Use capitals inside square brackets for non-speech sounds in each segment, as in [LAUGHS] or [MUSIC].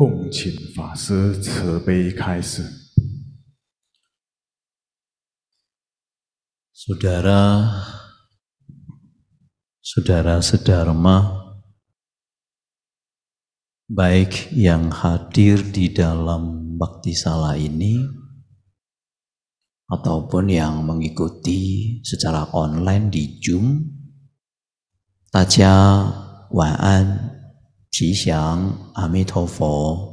共请法师慈悲开始。Saudara, saudara sedharma, baik yang hadir di dalam bakti salah ini ataupun yang mengikuti secara online di Zoom, taja wa'an 吉祥，阿弥陀佛。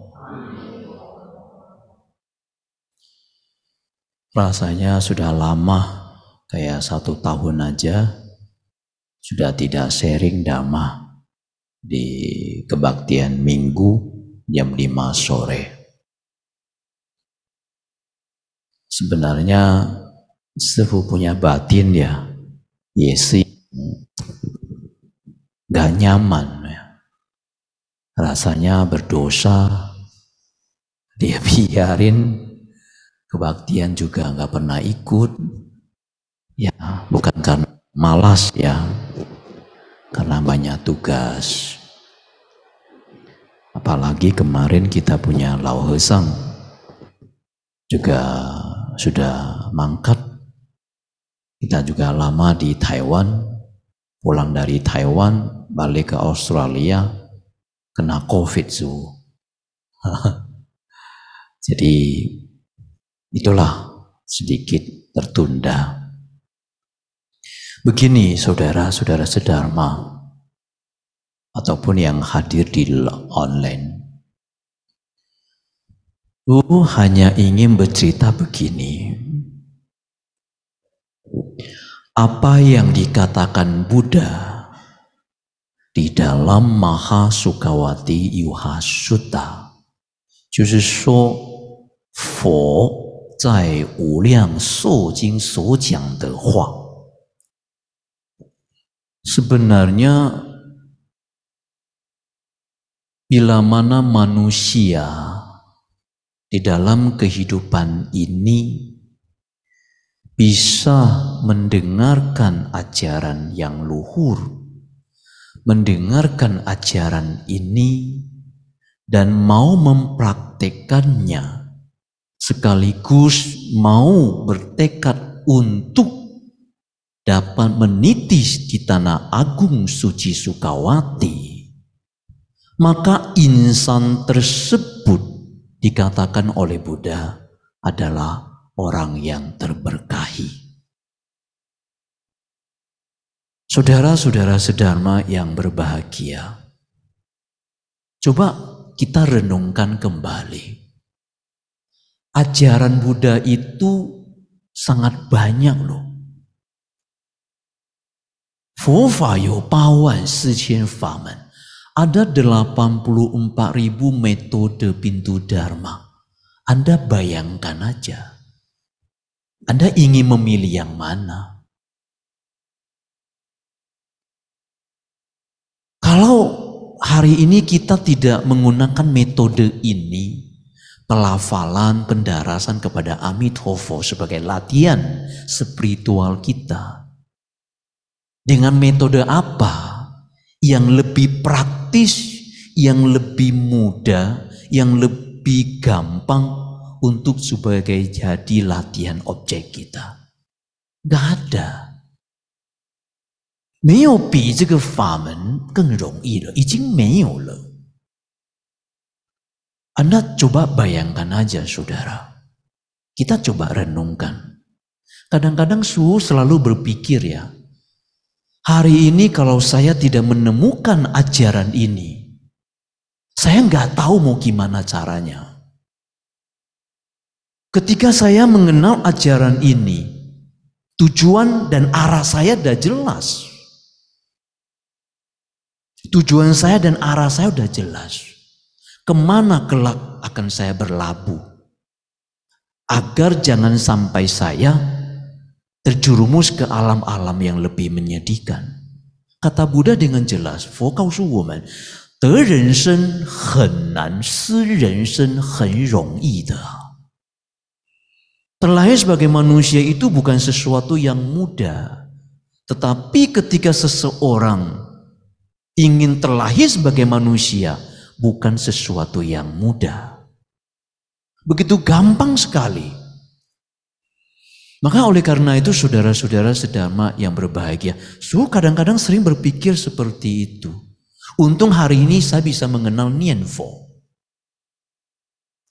Rasanya sudah lama, kayak satu tahun aja, sudah tidak sharing dhamma di kebaktian minggu jam 5 sore. Sebenarnya Sefu punya batin ya, Yesi gak nyaman rasanya berdosa, dia [LAUGHS] biarin, kebaktian juga nggak pernah ikut, ya bukan karena malas ya, karena banyak tugas. Apalagi kemarin kita punya Lauhesang Hesang juga sudah mangkat. Kita juga lama di Taiwan, pulang dari Taiwan balik ke Australia, kena COVID su. [LAUGHS] Jadi itulah sedikit tertunda. Begini saudara-saudara sedharma ataupun yang hadir di online. tuh hanya ingin bercerita begini. Apa yang dikatakan Buddha di dalam Maha Sukawati Yuha sebenarnya bila mana manusia di dalam kehidupan ini bisa mendengarkan ajaran yang luhur mendengarkan ajaran ini dan mau mempraktekannya sekaligus mau bertekad untuk dapat menitis di tanah agung suci Sukawati maka insan tersebut dikatakan oleh Buddha adalah orang yang terberkahi. Saudara-saudara sedharma yang berbahagia, coba kita renungkan kembali. Ajaran Buddha itu sangat banyak loh. Fofayo Pawan Sichen Famen. Ada ribu metode pintu Dharma. Anda bayangkan aja. Anda ingin memilih yang mana? Kalau hari ini kita tidak menggunakan metode ini, pelafalan pendarasan kepada Amit Amithovo sebagai latihan spiritual kita. Dengan metode apa yang lebih praktis, yang lebih mudah, yang lebih gampang untuk sebagai jadi latihan objek kita? Gak ada. 没有比这个法门更容易了，已经没有了。Anda coba bayangkan aja saudara. Kita coba renungkan. Kadang-kadang suhu selalu berpikir ya, hari ini kalau saya tidak menemukan ajaran ini, saya nggak tahu mau gimana caranya. Ketika saya mengenal ajaran ini, tujuan dan arah saya sudah jelas. Tujuan saya dan arah saya sudah jelas. Kemana kelak akan saya berlabuh? Agar jangan sampai saya terjerumus ke alam-alam yang lebih menyedihkan. Kata Buddha dengan jelas, Fo kau su woman, Terlahir sebagai manusia itu bukan sesuatu yang mudah, tetapi ketika seseorang ingin terlahir sebagai manusia bukan sesuatu yang mudah. Begitu gampang sekali. Maka oleh karena itu saudara-saudara sedama yang berbahagia, su kadang-kadang sering berpikir seperti itu. Untung hari ini saya bisa mengenal Nienfo.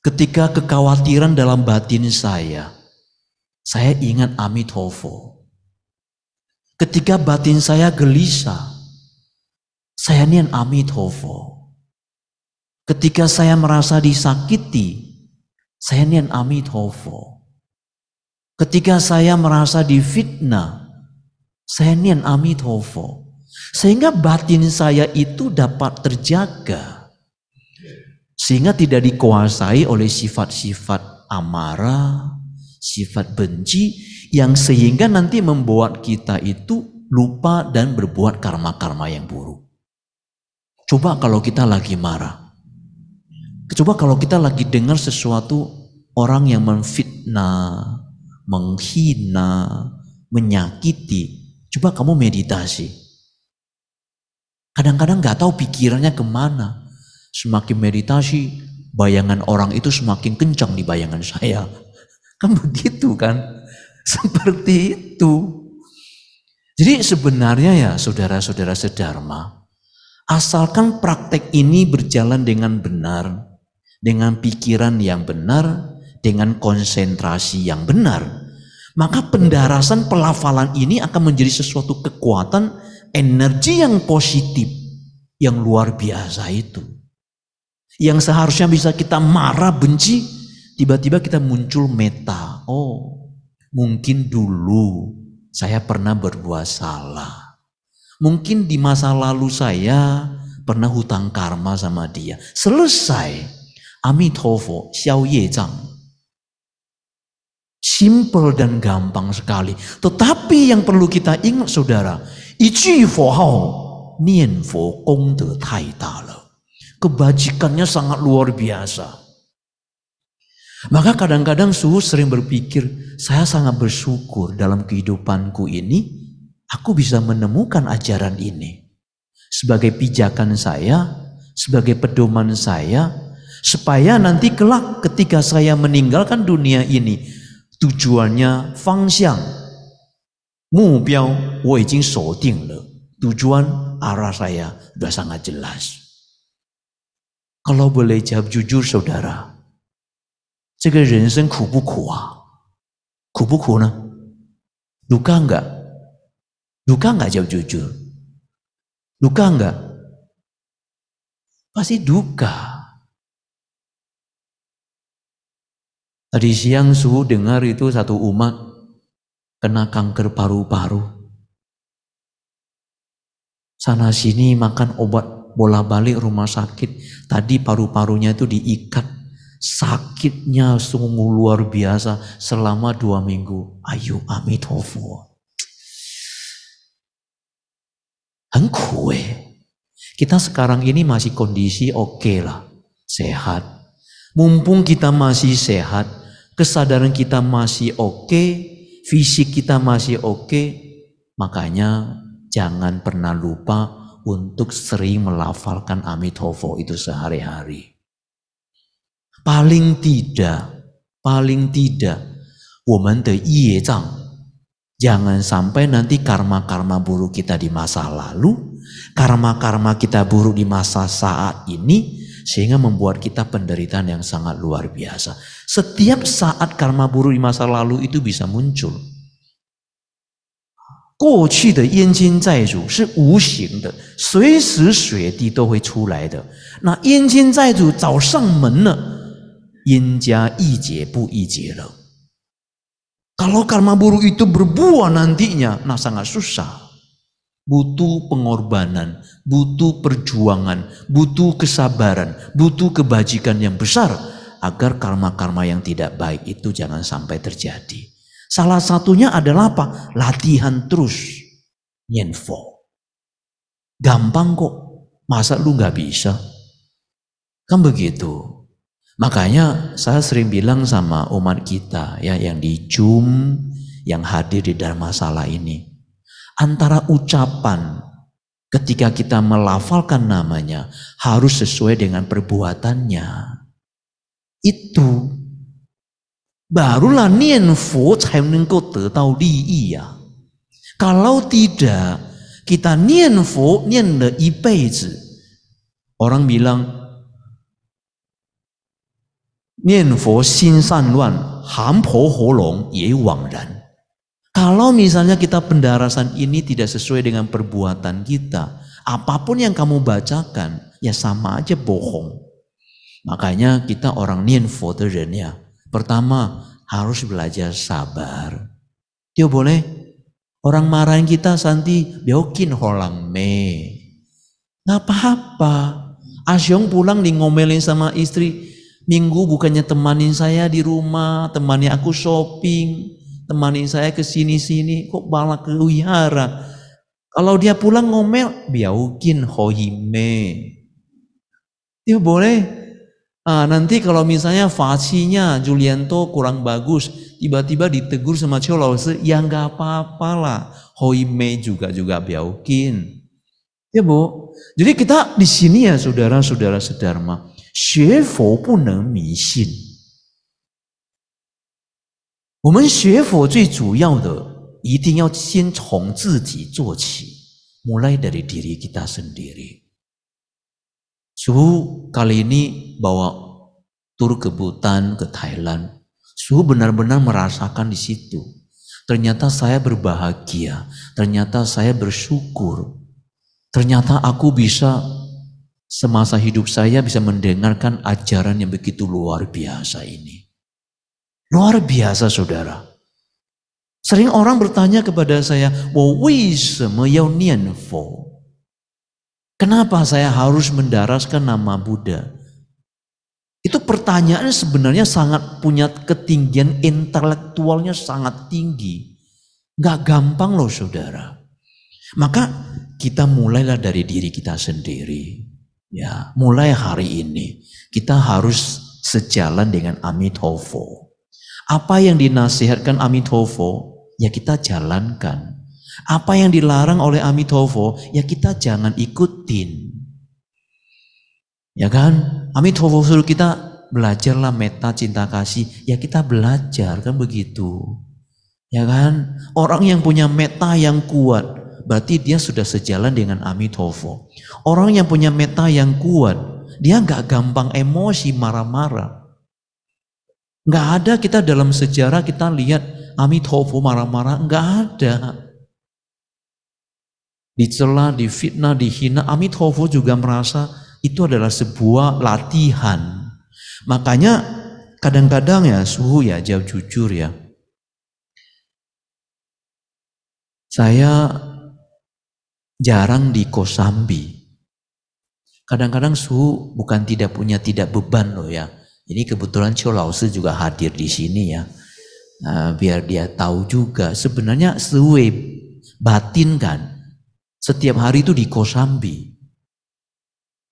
Ketika kekhawatiran dalam batin saya, saya ingat Amitofo. Ketika batin saya gelisah, saya nian amitofo. Ketika saya merasa disakiti, saya nian amitofo. Ketika saya merasa difitnah, saya nian amitofo. Sehingga batin saya itu dapat terjaga. Sehingga tidak dikuasai oleh sifat-sifat amarah, sifat benci yang sehingga nanti membuat kita itu lupa dan berbuat karma-karma yang buruk. Coba kalau kita lagi marah. Coba kalau kita lagi dengar sesuatu orang yang memfitnah, menghina, menyakiti. Coba kamu meditasi. Kadang-kadang gak tahu pikirannya kemana. Semakin meditasi, bayangan orang itu semakin kencang di bayangan saya. [LAUGHS] Kan begitu kan? [LAUGHS] Seperti itu. Jadi sebenarnya ya saudara-saudara sedharma, Asalkan praktek ini berjalan dengan benar, dengan pikiran yang benar, dengan konsentrasi yang benar, maka pendarasan pelafalan ini akan menjadi sesuatu kekuatan energi yang positif yang luar biasa itu. Yang seharusnya bisa kita marah, benci, tiba-tiba kita muncul meta. Oh, mungkin dulu saya pernah berbuat salah Mungkin di masa lalu saya pernah hutang karma sama dia. Selesai. Amitofo, Xiao Ye Zhang. Simple dan gampang sekali. Tetapi yang perlu kita ingat saudara, Iji hao Nian Fo Kong De Tai Ta Le. Kebajikannya sangat luar biasa. Maka kadang-kadang suhu sering berpikir, saya sangat bersyukur dalam kehidupanku ini aku bisa menemukan ajaran ini sebagai pijakan saya, sebagai pedoman saya, supaya nanti kelak ketika saya meninggalkan dunia ini, tujuannya fangsiang, Mubiao, wo le. Tujuan arah saya sudah sangat jelas. Kalau boleh jawab jujur saudara, ini 这个人生苦不苦啊？苦不苦呢？Duka enggak? Duka nggak jawab jujur? Duka nggak? Pasti duka. Tadi siang suhu dengar itu satu umat kena kanker paru-paru. Sana sini makan obat bola balik rumah sakit. Tadi paru-parunya itu diikat. Sakitnya sungguh luar biasa selama dua minggu. Ayu amitofo. kita sekarang ini masih kondisi oke okay lah, sehat. Mumpung kita masih sehat, kesadaran kita masih oke, okay, fisik kita masih oke, okay, makanya jangan pernah lupa untuk sering melafalkan Amitofo itu sehari-hari. Paling tidak, paling tidak, 我们的业障 Jangan sampai nanti karma-karma buruk kita di masa lalu, karma-karma kita buruk di masa saat ini, sehingga membuat kita penderitaan yang sangat luar biasa. Setiap saat karma buruk di masa lalu itu bisa muncul. 过去的冤亲债主是无形的，随时随地都会出来的。那冤亲债主找上门了，冤家宜解不宜结了。kalau karma buruk itu berbuah nantinya, nah sangat susah. Butuh pengorbanan, butuh perjuangan, butuh kesabaran, butuh kebajikan yang besar agar karma-karma yang tidak baik itu jangan sampai terjadi. Salah satunya adalah apa? Latihan terus. Nyenfo. Gampang kok. Masa lu gak bisa? Kan begitu. Makanya saya sering bilang sama umat kita ya yang di Jum, yang hadir di dalam masalah ini. Antara ucapan ketika kita melafalkan namanya harus sesuai dengan perbuatannya. Itu barulah Nian nianfu cai nengko tau di ya. Kalau tidak, kita Nian nianfu nian de Orang bilang 念佛心散乱，hampo holong wang dan. Kalau misalnya kita pendarasan ini tidak sesuai dengan perbuatan kita, apapun yang kamu bacakan, ya sama aja bohong. Makanya kita orang nienfo ya. Pertama, harus belajar sabar. Dia boleh orang marahin kita santi biokin holang me. Ngapa apa-apa. Asyong pulang di ngomelin sama istri. Minggu bukannya temanin saya di rumah, temani aku shopping, temani saya ke sini-sini, kok malah ke wihara. Kalau dia pulang ngomel, biaukin hohime. Ya boleh. Ah, nanti kalau misalnya fasinya Julianto kurang bagus, tiba-tiba ditegur sama Cholose, ya nggak apa-apa lah. Hoime juga juga biaukin. Ya bu. Jadi kita di sini ya saudara-saudara sedarma. -saudara 学佛不能迷信。我们学佛最主要的，一定要先从自己做起。Mulai dari diri kita sendiri. Suhu kali ini bawa tur ke Butan, ke Thailand. Suhu benar-benar merasakan di situ. Ternyata saya berbahagia. Ternyata saya bersyukur. Ternyata aku bisa semasa hidup saya bisa mendengarkan ajaran yang begitu luar biasa ini. Luar biasa saudara. Sering orang bertanya kepada saya, Kenapa saya harus mendaraskan nama Buddha? Itu pertanyaan sebenarnya sangat punya ketinggian intelektualnya sangat tinggi. Gak gampang loh saudara. Maka kita mulailah dari diri kita sendiri. Ya, mulai hari ini kita harus sejalan dengan Amitofo. Apa yang dinasihatkan Amitofo, ya kita jalankan. Apa yang dilarang oleh Amitofo, ya kita jangan ikutin. Ya kan? Amitofo suruh kita belajarlah meta cinta kasih, ya kita belajar kan begitu. Ya kan? Orang yang punya meta yang kuat, berarti dia sudah sejalan dengan Amitofo. Orang yang punya meta yang kuat, dia nggak gampang emosi marah-marah. Nggak ada kita dalam sejarah kita lihat Amitofo marah-marah, nggak ada. Dicela, difitnah, dihina, Amitofo juga merasa itu adalah sebuah latihan. Makanya kadang-kadang ya suhu ya jauh jujur ya. Saya jarang di Kosambi. Kadang-kadang suhu bukan tidak punya tidak beban loh ya. Ini kebetulan Cholause juga hadir di sini ya. Nah, biar dia tahu juga sebenarnya Suwe batin kan setiap hari itu di Kosambi.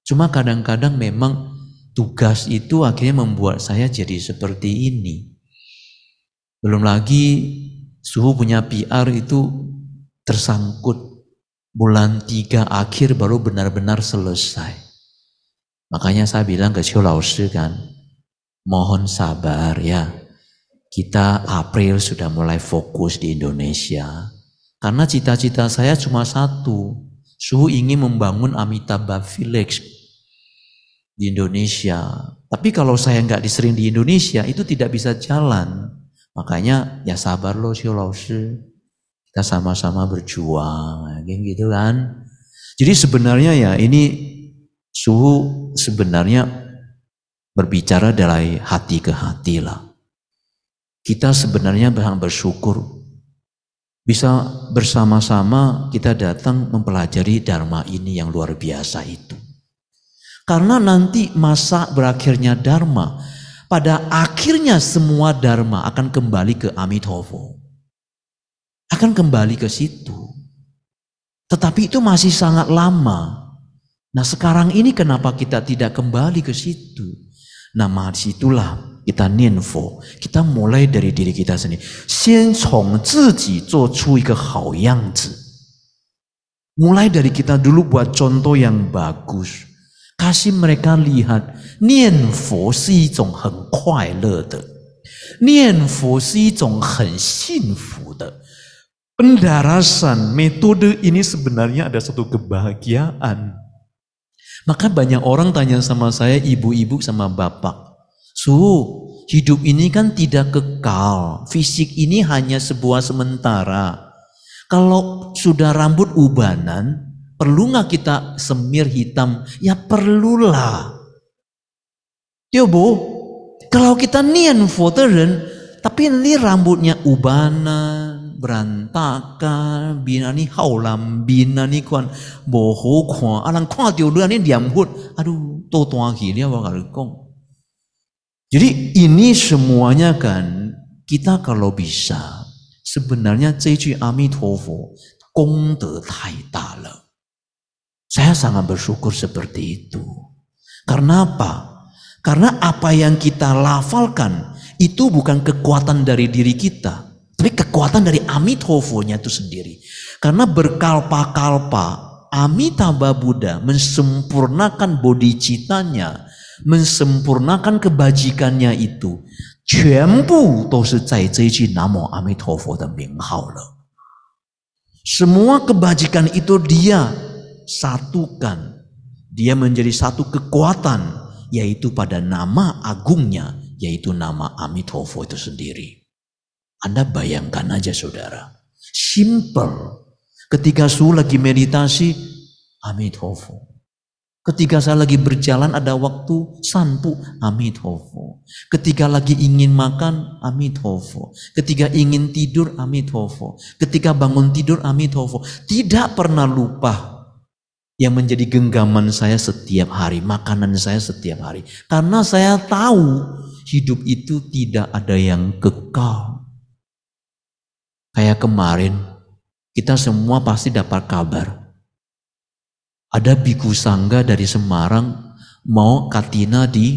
Cuma kadang-kadang memang tugas itu akhirnya membuat saya jadi seperti ini. Belum lagi suhu punya PR itu tersangkut bulan tiga akhir baru benar-benar selesai. Makanya saya bilang ke Xiaolaushi kan, mohon sabar ya. Kita April sudah mulai fokus di Indonesia. Karena cita-cita saya cuma satu. Suhu ingin membangun Amitabha Village di Indonesia. Tapi kalau saya nggak disering di Indonesia, itu tidak bisa jalan. Makanya ya sabar loh Xiaolaushi. Kita sama-sama berjuang, gitu kan. Jadi sebenarnya ya ini suhu sebenarnya berbicara dari hati ke hati lah. Kita sebenarnya sangat bersyukur bisa bersama-sama kita datang mempelajari dharma ini yang luar biasa itu. Karena nanti masa berakhirnya dharma, pada akhirnya semua dharma akan kembali ke Amitofo akan kembali ke situ. Tetapi itu masih sangat lama. Nah sekarang ini kenapa kita tidak kembali ke situ? Nah situlah kita ninfo. kita mulai dari diri kita sendiri. 先从自己做出一个好样子. Mulai dari kita dulu buat contoh yang bagus. Kasih mereka lihat, 念佛是一种很快乐的，念佛是一种很幸福 pendarasan metode ini sebenarnya ada satu kebahagiaan. Maka banyak orang tanya sama saya, ibu-ibu sama bapak, su, hidup ini kan tidak kekal, fisik ini hanya sebuah sementara. Kalau sudah rambut ubanan, perlu nggak kita semir hitam? Ya perlulah. Ya bu, kalau kita nian voteran, tapi ini rambutnya ubanan, berantakan bina ni haulam bina ni kuan boho kuan alang kuan tiu dia ni diam hut aduh to tuan ki apa wa kong jadi ini semuanya kan kita kalau bisa sebenarnya cecu amitofo kong de tai da le saya sangat bersyukur seperti itu karena apa karena apa yang kita lafalkan itu bukan kekuatan dari diri kita kekuatan dari amitofonya nya itu sendiri. Karena berkalpa-kalpa Amitabha Buddha mensempurnakan citanya, mensempurnakan kebajikannya itu, semua kebajikan itu dia satukan. Dia menjadi satu kekuatan yaitu pada nama agungnya yaitu nama Amitofo itu sendiri. Anda bayangkan aja saudara. Simple. Ketika su lagi meditasi, Amitofo. Ketika saya lagi berjalan ada waktu sanpu, Amitofo. Ketika lagi ingin makan, Amitofo. Ketika ingin tidur, Amitofo. Ketika bangun tidur, Amitofo. Tidak pernah lupa yang menjadi genggaman saya setiap hari, makanan saya setiap hari. Karena saya tahu hidup itu tidak ada yang kekal Kayak kemarin, kita semua pasti dapat kabar. Ada biku sangga dari Semarang mau katina di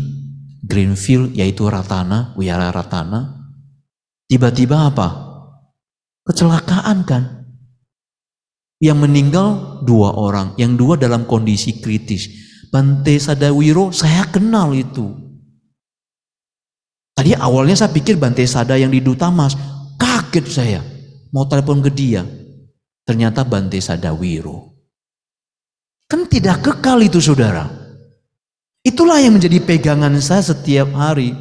Greenfield yaitu Ratana, Wiara Ratana. Tiba-tiba apa? Kecelakaan kan? Yang meninggal dua orang, yang dua dalam kondisi kritis. Bante Sadawiro saya kenal itu. Tadi awalnya saya pikir Bante Sada yang di Dutamas, kaget saya mau telepon ke dia. Ternyata Bante Sadawiro. Kan tidak kekal itu saudara. Itulah yang menjadi pegangan saya setiap hari.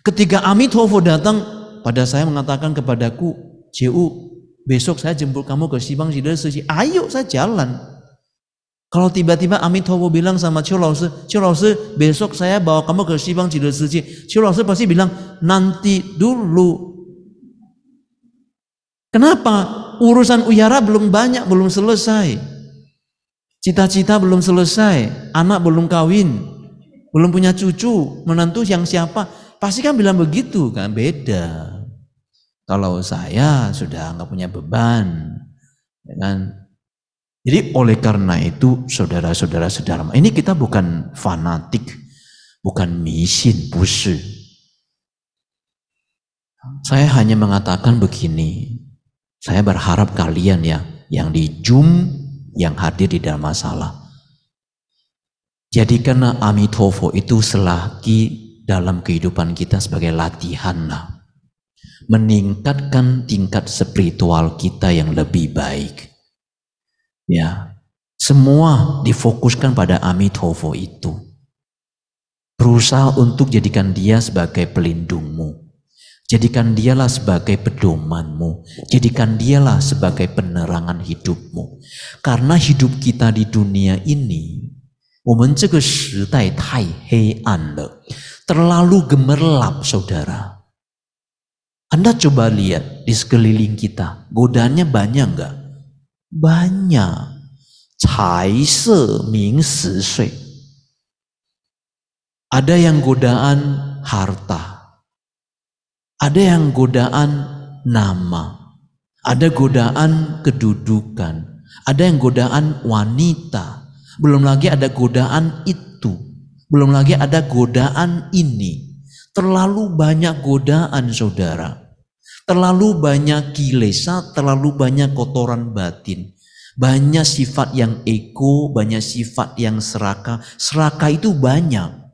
Ketika Hovo datang pada saya mengatakan kepadaku, JU, besok saya jemput kamu ke Sibang Sidara Suci. Ayo saya jalan. Kalau tiba-tiba Hovo bilang sama Cholose, Lause, Lause, besok saya bawa kamu ke Sibang Sidara Suci. Cholose pasti bilang, nanti dulu Kenapa? Urusan Uyara belum banyak, belum selesai. Cita-cita belum selesai, anak belum kawin, belum punya cucu, menantu yang siapa? Pasti kan bilang begitu, kan beda. Kalau saya sudah nggak punya beban, ya kan? Jadi oleh karena itu saudara-saudara saudara, ini kita bukan fanatik, bukan misin, busu. Saya hanya mengatakan begini, saya berharap kalian ya yang di Zoom yang hadir di dalam masalah. Jadikanlah Amitofo itu selagi dalam kehidupan kita sebagai latihan Meningkatkan tingkat spiritual kita yang lebih baik. Ya, semua difokuskan pada Amitofo itu. Berusaha untuk jadikan dia sebagai pelindungmu Jadikan dialah sebagai pedomanmu. Jadikan dialah sebagai penerangan hidupmu. Karena hidup kita di dunia ini, terlalu gemerlap saudara. Anda coba lihat di sekeliling kita, godanya banyak nggak? Banyak. Se Ming Cai Se. Ada yang godaan harta, ada yang godaan nama, ada godaan kedudukan, ada yang godaan wanita, belum lagi ada godaan itu, belum lagi ada godaan ini. Terlalu banyak godaan saudara, terlalu banyak kilesa, terlalu banyak kotoran batin. Banyak sifat yang ego, banyak sifat yang seraka. Seraka itu banyak.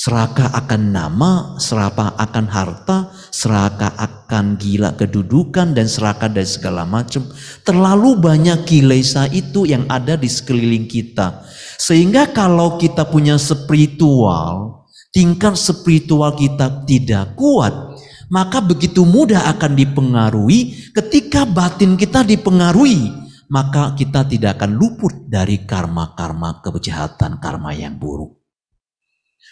Serakah akan nama, serapa akan harta, serakah akan gila kedudukan dan serakah dari segala macam. Terlalu banyak kilesa itu yang ada di sekeliling kita. Sehingga kalau kita punya spiritual, tingkat spiritual kita tidak kuat, maka begitu mudah akan dipengaruhi ketika batin kita dipengaruhi maka kita tidak akan luput dari karma-karma kejahatan, karma yang buruk.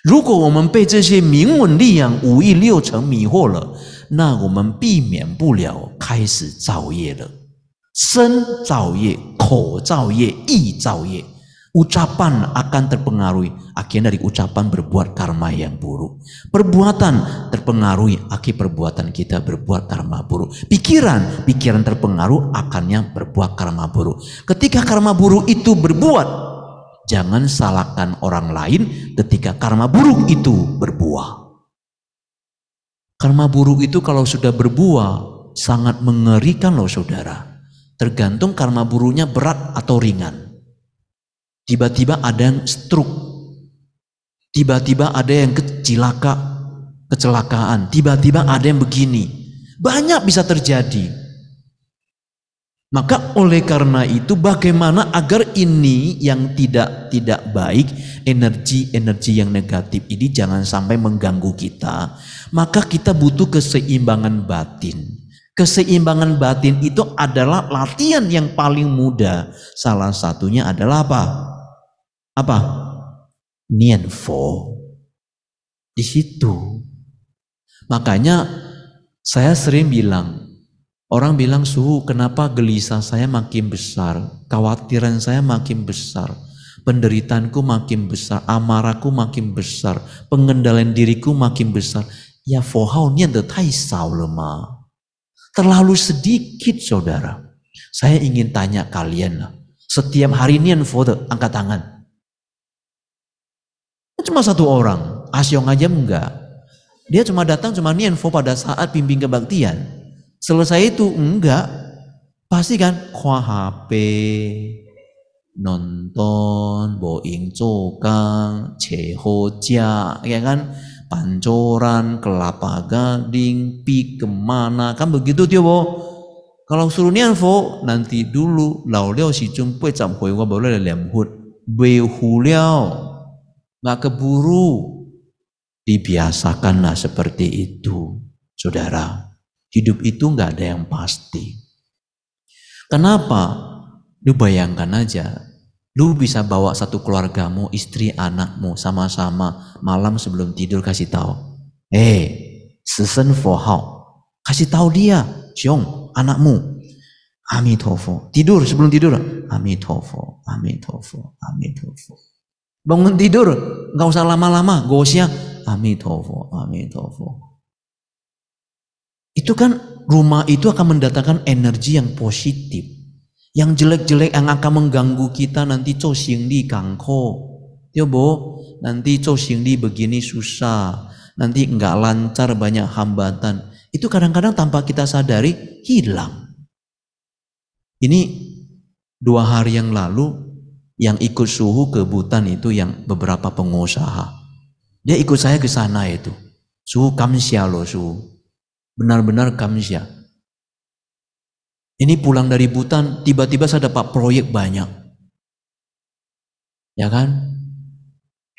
如果我们被这些名闻利养、五欲六尘迷惑了，那我们避免不了开始造业了。身造业、口造业、意造业。Ucapan akan terpengaruhi akhirnya dari ucapan berbuat karma yang buruk. Perbuatan terpengaruhi akhir perbuatan kita berbuat karma buruk. Pikiran, pikiran terpengaruh akannya berbuat karma buruk. Ketika karma buruk itu berbuat Jangan salahkan orang lain ketika karma buruk itu berbuah. Karma buruk itu kalau sudah berbuah sangat mengerikan loh saudara. Tergantung karma buruknya berat atau ringan. Tiba-tiba ada yang stroke. Tiba-tiba ada yang kecilaka, kecelakaan. Tiba-tiba ada yang begini. Banyak bisa terjadi. Maka oleh karena itu bagaimana agar ini yang tidak tidak baik, energi-energi yang negatif ini jangan sampai mengganggu kita. Maka kita butuh keseimbangan batin. Keseimbangan batin itu adalah latihan yang paling mudah. Salah satunya adalah apa? Apa? Nianfo. Di situ. Makanya saya sering bilang, Orang bilang, suhu kenapa gelisah saya makin besar, khawatiran saya makin besar, penderitanku makin besar, amarahku makin besar, pengendalian diriku makin besar. Ya fohaunya tai lemah. Terlalu sedikit saudara. Saya ingin tanya kalian lah. Setiap hari ini foto angkat tangan. Kan cuma satu orang. Asyong aja enggak. Dia cuma datang cuma nian pada saat bimbing kebaktian. Selesai itu enggak. Pasti kan khwa HP, nonton, boing cokang, cehoja, ya kan? Pancoran, kelapa gading, pi kemana, kan begitu tio bo. Kalau suruh nianfo, nanti dulu lau leo si cung pue cam hui gua boleh lem hut, be hu nggak keburu. Dibiasakanlah seperti itu, saudara. Hidup itu nggak ada yang pasti. Kenapa? Lu bayangkan aja, lu bisa bawa satu keluargamu, istri, anakmu sama-sama malam sebelum tidur kasih tahu. Eh, hey, for how? Kasih tahu dia, Xiong, anakmu. Amitofo. Tidur sebelum tidur. Amitofo, Amitofo, Amitofo. Bangun tidur, nggak usah lama-lama, gosia, Amitofo, Amitofo, itu kan rumah itu akan mendatangkan energi yang positif. Yang jelek-jelek yang akan mengganggu kita nanti co sing di kangko. Ya bo, nanti co sing di begini susah. Nanti nggak lancar banyak hambatan. Itu kadang-kadang tanpa kita sadari hilang. Ini dua hari yang lalu yang ikut suhu ke Butan itu yang beberapa pengusaha. Dia ikut saya ke sana itu. Suhu Kamsialo suhu benar-benar kamsia. Ini pulang dari Butan, tiba-tiba saya dapat proyek banyak. Ya kan?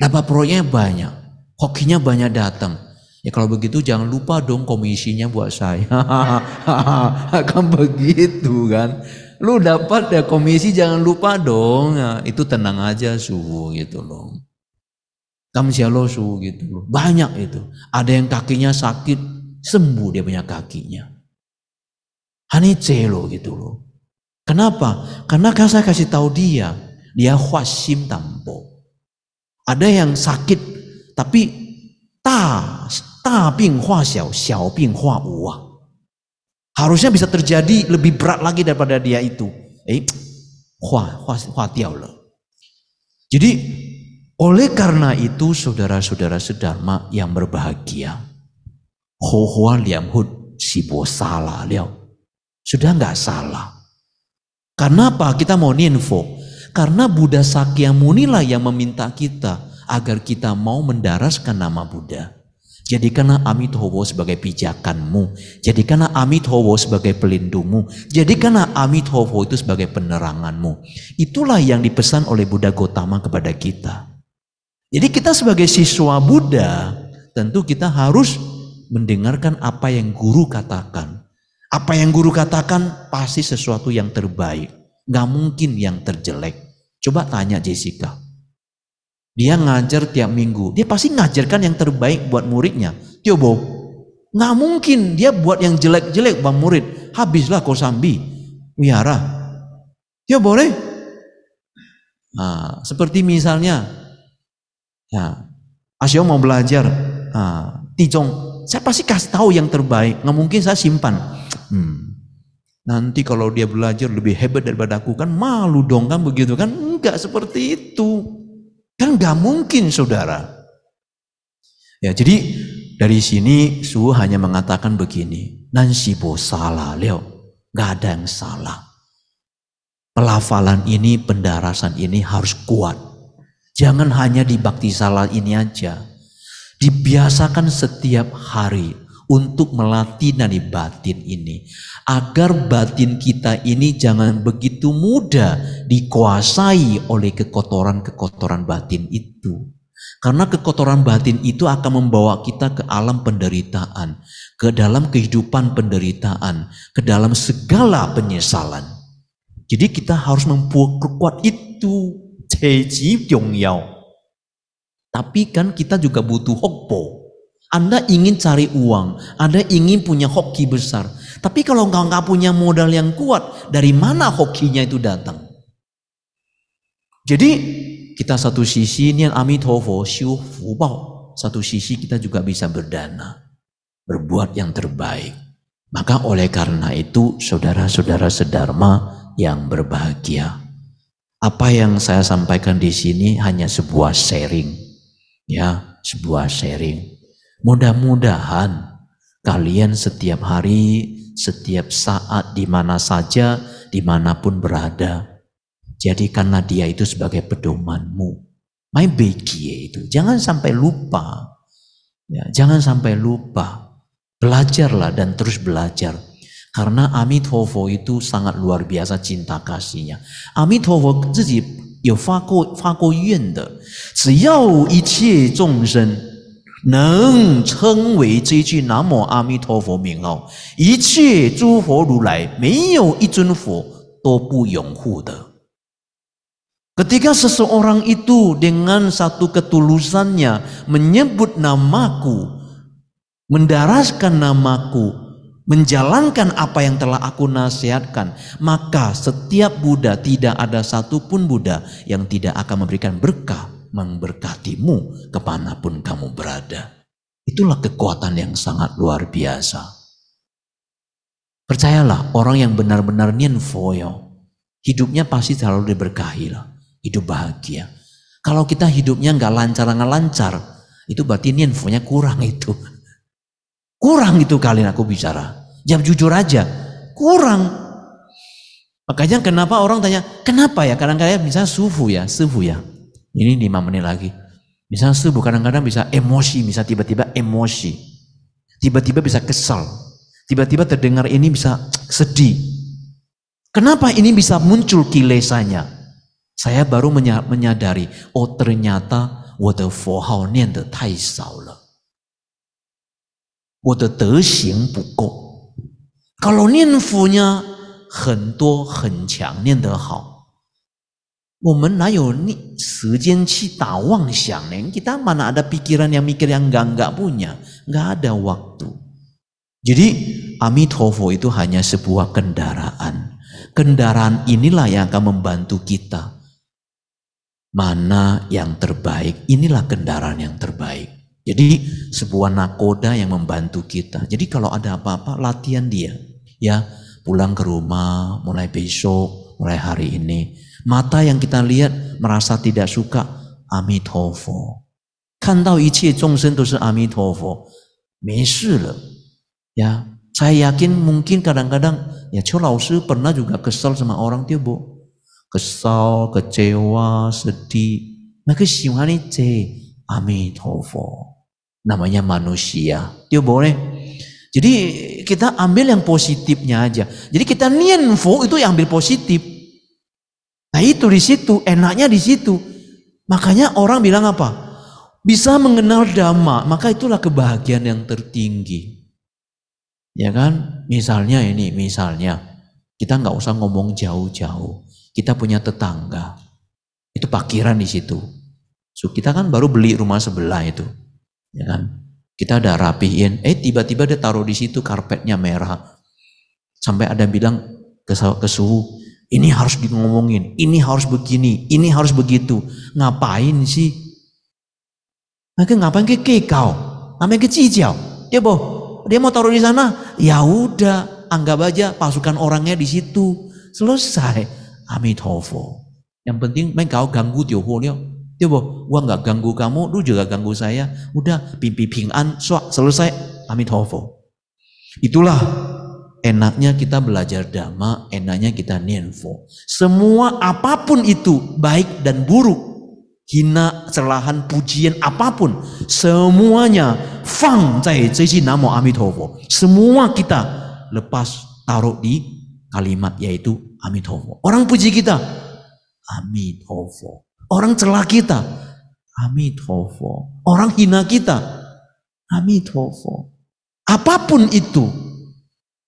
Dapat proyeknya banyak. Hokinya banyak datang. Ya kalau begitu jangan lupa dong komisinya buat saya. Akan [LAUGHS] begitu kan. Lu dapat ya komisi jangan lupa dong. Ya, itu tenang aja suhu gitu loh. lo suhu gitu loh. Banyak itu. Ada yang kakinya sakit, sembuh dia punya kakinya. Hanice celo gitu loh. Kenapa? Karena kan saya kasih tahu dia, dia khwasim tampo. Ada yang sakit, tapi ta ta bing hua xiao, xiao bing hua Harusnya bisa terjadi lebih berat lagi daripada dia itu. Eh, hua hua hua tiao lo. Jadi oleh karena itu saudara-saudara sedharma yang berbahagia, liam liamhud si salah liao. Sudah nggak salah. Karena apa? Kita mau ninfo. Karena Buddha Sakyamuni lah yang meminta kita agar kita mau mendaraskan nama Buddha. Jadikanlah Amitabha sebagai pijakanmu. Jadikanlah Amitabha sebagai pelindungmu. Jadikanlah Amitabha itu sebagai peneranganmu. Itulah yang dipesan oleh Buddha Gotama kepada kita. Jadi kita sebagai siswa Buddha, tentu kita harus mendengarkan apa yang guru katakan. Apa yang guru katakan pasti sesuatu yang terbaik. Nggak mungkin yang terjelek. Coba tanya Jessica. Dia ngajar tiap minggu. Dia pasti ngajarkan yang terbaik buat muridnya. Coba. Nggak mungkin dia buat yang jelek-jelek bang murid. Habislah kau sambi. Wihara. Ya boleh. Nah, seperti misalnya. Ya, Asyo mau belajar. Nah, tijong saya pasti kasih tahu yang terbaik. Nggak mungkin saya simpan. Hmm. Nanti kalau dia belajar lebih hebat daripada aku kan malu dong kan begitu kan? Enggak seperti itu. Kan nggak mungkin saudara. Ya jadi dari sini Su hanya mengatakan begini. Nansibo salah Leo. Nggak ada yang salah. Pelafalan ini, pendarasan ini harus kuat. Jangan hanya di bakti salah ini aja dibiasakan setiap hari untuk melatih dari batin ini agar batin kita ini jangan begitu mudah dikuasai oleh kekotoran-kekotoran batin itu karena kekotoran batin itu akan membawa kita ke alam penderitaan ke dalam kehidupan penderitaan ke dalam segala penyesalan jadi kita harus memperkuat itu 这极重要。tapi kan kita juga butuh hokpo. Anda ingin cari uang, Anda ingin punya hoki besar. Tapi kalau enggak nggak punya modal yang kuat, dari mana hokinya itu datang? Jadi kita satu sisi nian amitofo siu fubao, satu sisi kita juga bisa berdana, berbuat yang terbaik. Maka oleh karena itu saudara-saudara sedharma yang berbahagia. Apa yang saya sampaikan di sini hanya sebuah sharing ya sebuah sharing. Mudah-mudahan kalian setiap hari, setiap saat, di mana saja, dimanapun berada, jadikanlah dia itu sebagai pedomanmu. My begie itu, jangan sampai lupa. Ya, jangan sampai lupa. Belajarlah dan terus belajar. Karena Amit itu sangat luar biasa cinta kasihnya. Amit Hovo 自己有发过发过愿的，只要一切众生能称为这一句“南无阿弥陀佛”名号，一切诸佛如来没有一尊佛都不拥护的。menjalankan apa yang telah aku nasihatkan, maka setiap Buddha tidak ada satupun Buddha yang tidak akan memberikan berkah memberkatimu kemanapun kamu berada. Itulah kekuatan yang sangat luar biasa. Percayalah orang yang benar-benar nian foyo, hidupnya pasti selalu diberkahi lah, hidup bahagia. Kalau kita hidupnya nggak lancar nggak lancar, itu berarti nienfonya kurang itu. Kurang itu kalian aku bicara. Jawab jujur aja. Kurang. Makanya kenapa orang tanya, kenapa ya? Kadang-kadang bisa sufu ya, sufu ya. Ini lima menit lagi. Bisa sufu kadang-kadang bisa emosi, bisa tiba-tiba emosi. Tiba-tiba bisa kesal. Tiba-tiba terdengar ini bisa sedih. Kenapa ini bisa muncul kilesanya? Saya baru menyadari, oh ternyata 我的佛号念得太少了，我的德行不够。kita mana ada pikiran yang mikir yang enggak enggak punya, enggak ada waktu. Jadi Amitofo itu hanya sebuah kendaraan. Kendaraan inilah yang akan membantu kita. Mana yang terbaik? Inilah kendaraan yang terbaik. Jadi sebuah nakoda yang membantu kita. Jadi kalau ada apa-apa latihan dia. Ya, pulang ke rumah, mulai besok, mulai hari ini. Mata yang kita lihat merasa tidak suka, Amitofo. kantau ichi zongsen tu Amitofo. Mesi Ya, saya yakin mungkin kadang-kadang ya Cho Laosi pernah juga kesal sama orang dia, Bu. Kesal, kecewa, sedih. Maka siwani ce Amitofo. Namanya manusia. Dia boleh jadi kita ambil yang positifnya aja. Jadi kita nienfo itu yang ambil positif. Nah itu di situ, enaknya di situ. Makanya orang bilang apa? Bisa mengenal dhamma, maka itulah kebahagiaan yang tertinggi. Ya kan? Misalnya ini, misalnya. Kita nggak usah ngomong jauh-jauh. Kita punya tetangga. Itu parkiran di situ. So, kita kan baru beli rumah sebelah itu. Ya kan? Kita udah rapihin, eh tiba-tiba dia taruh di situ karpetnya merah. Sampai ada bilang ke, ke suhu, ini harus di ini harus begini, ini harus begitu. Ngapain sih? Maka ngapain ke kekau? Namanya kecicau. Dia ya, boh, dia mau taruh di sana, ya udah anggap aja pasukan orangnya di situ. Selesai. Amitofo. Yang penting main kau ganggu tioho dia boh, gua nggak ganggu kamu, lu juga ganggu saya. Udah, ping pingan, suak, selesai. hofo. Itulah enaknya kita belajar dhamma, enaknya kita nienfo. Semua apapun itu, baik dan buruk, hina, celahan, pujian apapun, semuanya fang cai cai, namo amit hovo. Semua kita lepas taruh di kalimat yaitu amit hovo. Orang puji kita, amit hovo. Orang celah kita. Amitofo. Orang hina kita. Amitofo. Apapun itu.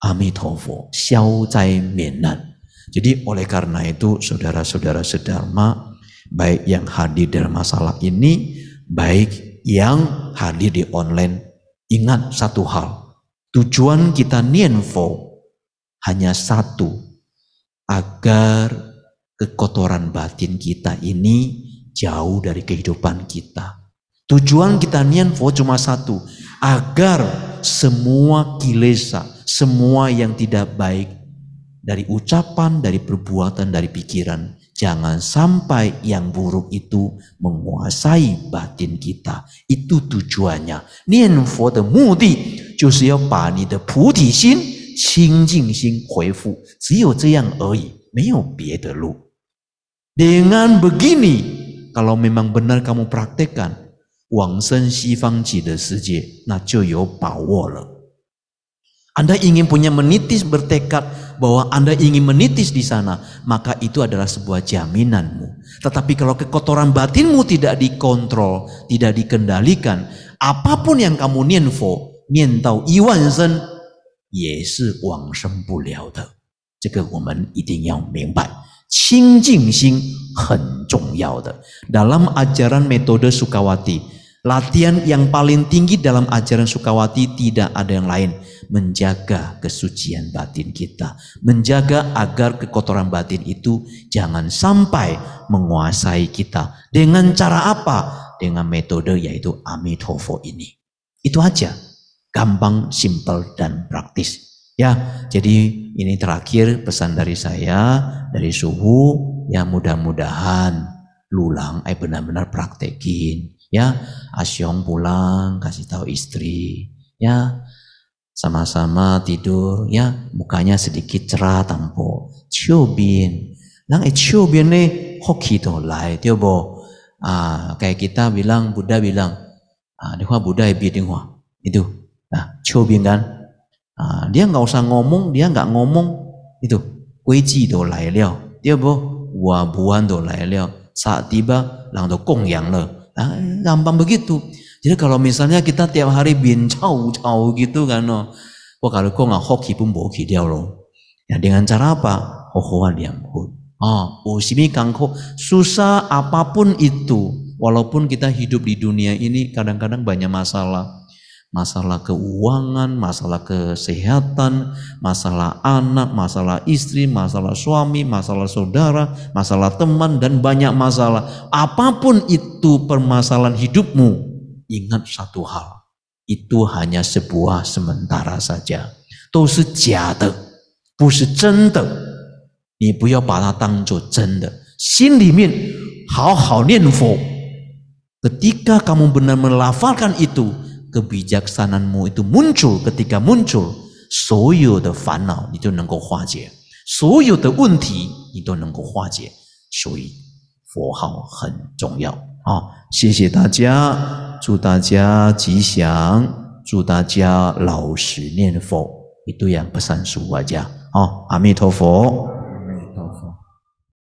Amitofo. Xiao zai mianan. Jadi oleh karena itu saudara-saudara sedharma baik yang hadir dalam masalah ini baik yang hadir di online ingat satu hal tujuan kita nienfo hanya satu agar kekotoran batin kita ini jauh dari kehidupan kita. Tujuan kita nianfo cuma satu, agar semua kilesa, semua yang tidak baik dari ucapan, dari perbuatan, dari pikiran, jangan sampai yang buruk itu menguasai batin kita. Itu tujuannya. Nianfo de mudi, lu. Dengan begini, kalau memang benar kamu praktekkan, Anda ingin punya menitis bertekad bahwa Anda ingin menitis di sana, maka itu adalah sebuah jaminanmu. Tetapi kalau kekotoran batinmu tidak dikontrol, tidak dikendalikan, apapun yang kamu nienfo, niantau iwan sen, ye shi wang shen bu liao de. 这个我们一定要明白。清净心很重要的。Dalam ajaran metode Sukawati, latihan yang paling tinggi dalam ajaran Sukawati tidak ada yang lain. Menjaga kesucian batin kita. Menjaga agar kekotoran batin itu jangan sampai menguasai kita. Dengan cara apa? Dengan metode yaitu Amitofo ini. Itu aja. Gampang, simple, dan praktis. Ya, jadi ini terakhir pesan dari saya dari suhu ya mudah-mudahan lulang eh benar-benar praktekin ya asyong pulang kasih tahu istri ya sama-sama tidur ya mukanya sedikit cerah tampo ciobin lang eh ciobin nih hoki to gitu? lai eh, tio bo ah kayak kita bilang Buddha bilang ah dehwa Buddha ya eh, biar itu nah ciobin kan Ah, dia nggak usah ngomong, dia nggak ngomong itu. Weiji do lai liao, dia bo wa buan do lai liao. Saat tiba, lang do kong yang le. Nah, gampang begitu. Jadi kalau misalnya kita tiap hari bin cau cau gitu kan, no. Wah kalau kau nggak hoki pun boki dia loh. Ya dengan cara apa? Hohoan yang Ah, usimi kangko susah apapun itu. Walaupun kita hidup di dunia ini kadang-kadang banyak masalah masalah keuangan, masalah kesehatan, masalah anak, masalah istri, masalah suami, masalah saudara, masalah teman, dan banyak masalah. Apapun itu permasalahan hidupmu, ingat satu hal. Itu hanya sebuah sementara saja. Itu ya ketika kamu benar melafalkan itu, kebijaksananmu itu muncul ketika muncul, 所有的烦恼你就能够化解，所有的问题你都能够化解，所以佛号很重要啊！谢谢大家，祝大家吉祥，祝大家老实念佛，你突然不善书我家啊！阿弥陀佛。